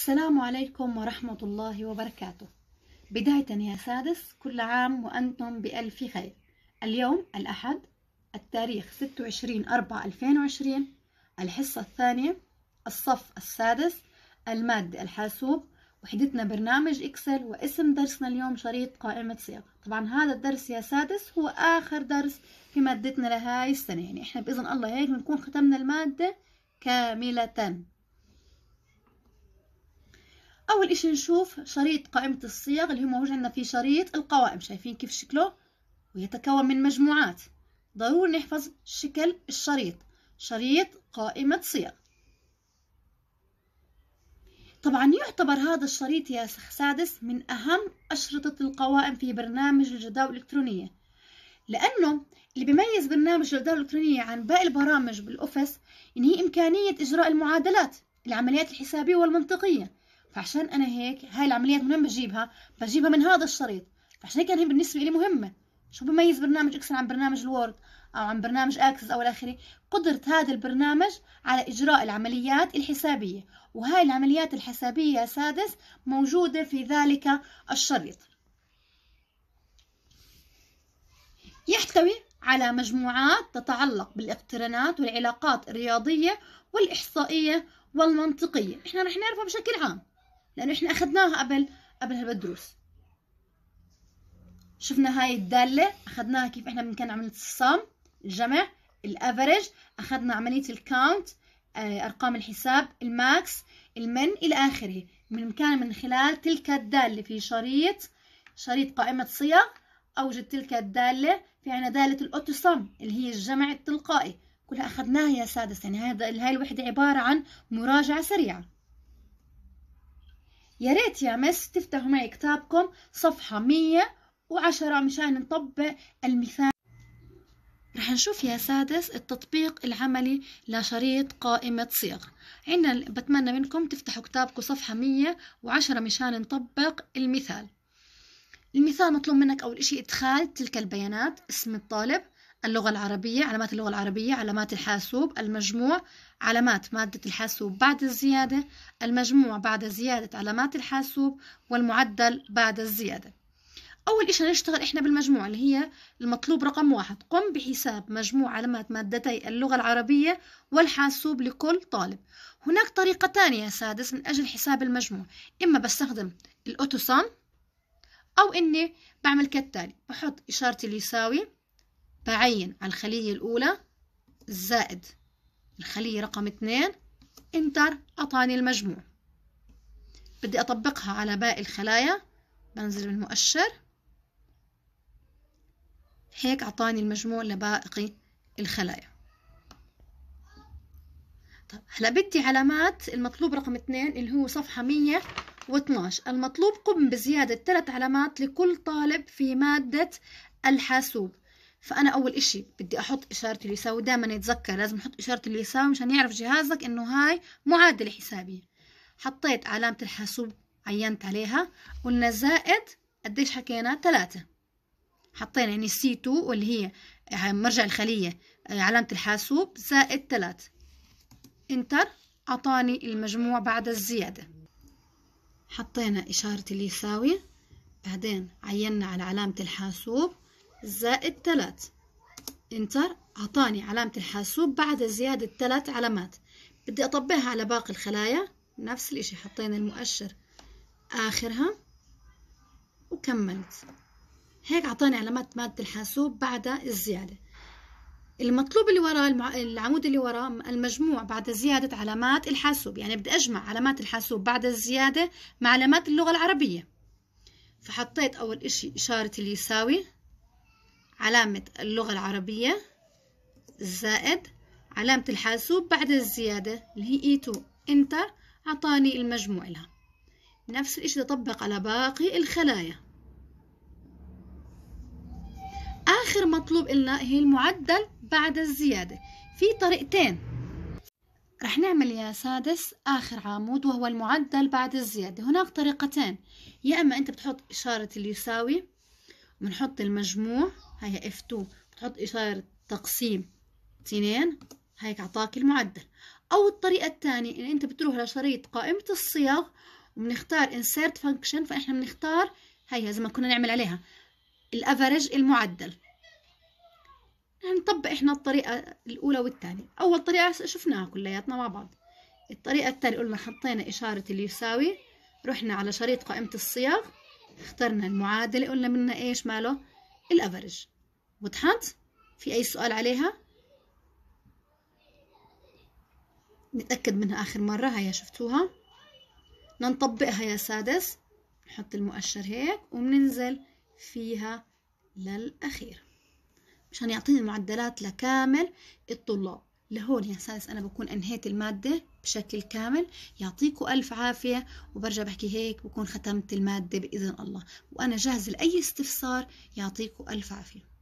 السلام عليكم ورحمة الله وبركاته بداية يا سادس كل عام وأنتم بألف خير اليوم الأحد التاريخ 26 4 2020 الحصة الثانية الصف السادس المادة الحاسوب وحدتنا برنامج إكسل واسم درسنا اليوم شريط قائمة صيغ طبعا هذا الدرس يا سادس هو آخر درس في مادتنا لهاي السنة يعني إحنا بإذن الله هيك بنكون ختمنا المادة كاملة اول اشي نشوف شريط قائمة الصيغ اللي هو موجود عندنا في شريط القوائم شايفين كيف شكله ويتكون من مجموعات ضروري نحفظ شكل الشريط شريط قائمة صيغ طبعا يعتبر هذا الشريط يا سادس من أهم أشرطة القوائم في برنامج الجداول الإلكترونية لأنه اللي بيميز برنامج الجداول الإلكترونية عن باقي البرامج بالأوفيس إن هي إمكانية إجراء المعادلات العمليات الحسابية والمنطقية فعشان أنا هيك هاي العمليات من وين بجيبها بجيبها من هذا الشريط فعشان هيك أنا هي بالنسبة لي مهمة شو بميز برنامج إكسل عن برنامج الوورد أو عن برنامج أكسس أو الاخري قدرة هذا البرنامج على إجراء العمليات الحسابية وهاي العمليات الحسابية سادس موجودة في ذلك الشريط يحتوي على مجموعات تتعلق بالاقترانات والعلاقات الرياضية والإحصائية والمنطقية احنا رح نعرفها بشكل عام لانه احنا اخذناها قبل قبل هالدروس شفنا هاي الداله اخذناها كيف احنا بنكون عمليه الصم الجمع الافرج اخذنا عمليه الكاونت آه، ارقام الحساب الماكس المن الى اخره بامكاننا من خلال تلك الداله في شريط شريط قائمه صيغ اوجد تلك الداله في عنا داله صم اللي هي الجمع التلقائي كلها اخذناها يا سادس يعني هذا هاي الوحده عباره عن مراجعه سريعه يا ريت يا مس تفتحوا معي كتابكم صفحة 110 مشان نطبق المثال رح نشوف يا سادس التطبيق العملي لشريط قائمة صيغ عنا بتمنى منكم تفتحوا كتابكم صفحة 110 مشان نطبق المثال المثال مطلوب منك أول إشي إدخال تلك البيانات اسم الطالب اللغة العربية علامات اللغة العربية علامات الحاسوب المجموع علامات مادة الحاسوب بعد الزيادة المجموع بعد زيادة علامات الحاسوب والمعدل بعد الزيادة أول إشي نشتغل إحنا بالمجموع اللي هي المطلوب رقم واحد قم بحساب مجموع علامات مادتي اللغة العربية والحاسوب لكل طالب هناك طريقة تانية يا سادس من أجل حساب المجموع إما بستخدم الأوتوسام أو إني بعمل كالتالي بحط إشارتي اللي يساوي بعين على الخلية الأولى زائد الخلية رقم اتنين انتر أعطاني المجموع بدي أطبقها على باقي الخلايا بنزل بالمؤشر هيك أعطاني المجموع لباقي الخلايا طب هلا بدي علامات المطلوب رقم اثنين اللي هو صفحة 112 المطلوب قم بزيادة ثلاث علامات لكل طالب في مادة الحاسوب فانا اول اشي بدي احط اشاره اليساوي دائما يتذكر لازم احط اشاره اليساوي مشان يعرف جهازك انه هاي معادله حسابيه حطيت علامه الحاسوب عينت عليها قلنا زائد قديش حكينا ثلاثة حطينا يعني سي 2 واللي هي مرجع الخلية آه، علامة الحاسوب زائد ثلاثة انتر أعطاني المجموع بعد الزيادة حطينا إشارة اليساوي بعدين عينا على علامة الحاسوب زائد تلات انتر أعطاني علامة الحاسوب بعد زيادة تلات علامات بدي أطبقها على باقي الخلايا نفس الإشي حطينا المؤشر آخرها وكملت هيك أعطاني علامات مادة الحاسوب بعد الزيادة المطلوب اللي وراه المع... العمود اللي وراه المجموع بعد زيادة علامات الحاسوب يعني بدي أجمع علامات الحاسوب بعد الزيادة مع علامات اللغة العربية فحطيت أول إشي إشارة اليساوي علامة اللغة العربية زائد علامة الحاسوب بعد الزيادة اللي هي E2 انتر أعطاني المجموع لها نفس الإشي تطبق على باقي الخلايا آخر مطلوب لنا هي المعدل بعد الزيادة في طريقتين رح نعمل يا سادس آخر عمود وهو المعدل بعد الزيادة هناك طريقتين يا أما أنت بتحط إشارة اليساوي بنحط المجموع هاي اف 2 بتحط إشارة تقسيم اثنين هيك أعطاك المعدل أو الطريقة الثانية إن أنت بتروح لشريط قائمة الصيغ وبنختار انسيرت فانكشن فإحنا بنختار هي زي ما كنا نعمل عليها الأفرج المعدل نطبق إحنا الطريقة الأولى والثانية أول طريقة شفناها كلياتنا مع بعض الطريقة الثانية قلنا حطينا إشارة اللي يساوي رحنا على شريط قائمة الصيغ اخترنا المعادلة قلنا منها إيش ماله الافرج وضحت في اي سؤال عليها نتاكد منها اخر مره هيا شفتوها نطبقها يا سادس نحط المؤشر هيك وبننزل فيها للاخير مشان يعطيني المعدلات لكامل الطلاب لهون يا سادس أنا بكون أنهيت المادة بشكل كامل يعطيكم ألف عافية وبرجع بحكي هيك بكون ختمت المادة بإذن الله وأنا جاهز لأي استفسار يعطيكم ألف عافية